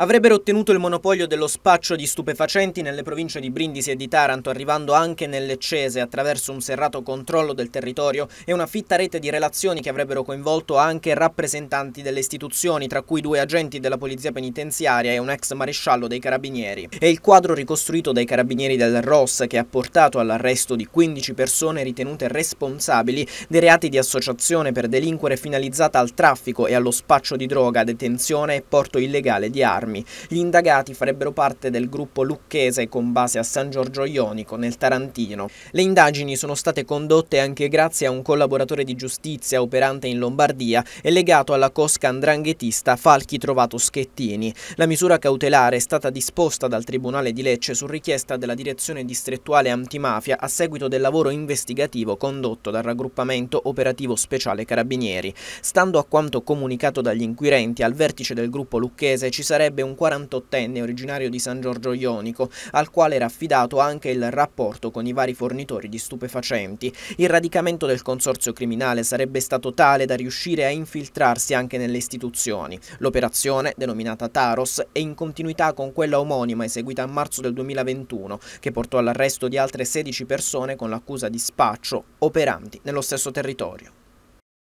avrebbero ottenuto il monopolio dello spaccio di stupefacenti nelle province di Brindisi e di Taranto, arrivando anche nelle Cese attraverso un serrato controllo del territorio e una fitta rete di relazioni che avrebbero coinvolto anche rappresentanti delle istituzioni, tra cui due agenti della polizia penitenziaria e un ex maresciallo dei carabinieri. È il quadro ricostruito dai carabinieri del ROS che ha portato all'arresto di 15 persone ritenute responsabili dei reati di associazione per delinquere finalizzata al traffico e allo spaccio di droga, detenzione e porto illegale di armi armi. Gli indagati farebbero parte del gruppo lucchese con base a San Giorgio Ionico, nel Tarantino. Le indagini sono state condotte anche grazie a un collaboratore di giustizia operante in Lombardia e legato alla cosca andranghetista Falchi Trovato Schettini. La misura cautelare è stata disposta dal Tribunale di Lecce su richiesta della direzione distrettuale antimafia a seguito del lavoro investigativo condotto dal raggruppamento operativo speciale Carabinieri. Stando a quanto comunicato dagli inquirenti, al vertice del gruppo lucchese ci sarebbe sarebbe un 48enne originario di San Giorgio Ionico, al quale era affidato anche il rapporto con i vari fornitori di stupefacenti. Il radicamento del consorzio criminale sarebbe stato tale da riuscire a infiltrarsi anche nelle istituzioni. L'operazione, denominata Taros, è in continuità con quella omonima eseguita a marzo del 2021, che portò all'arresto di altre 16 persone con l'accusa di spaccio, operanti nello stesso territorio.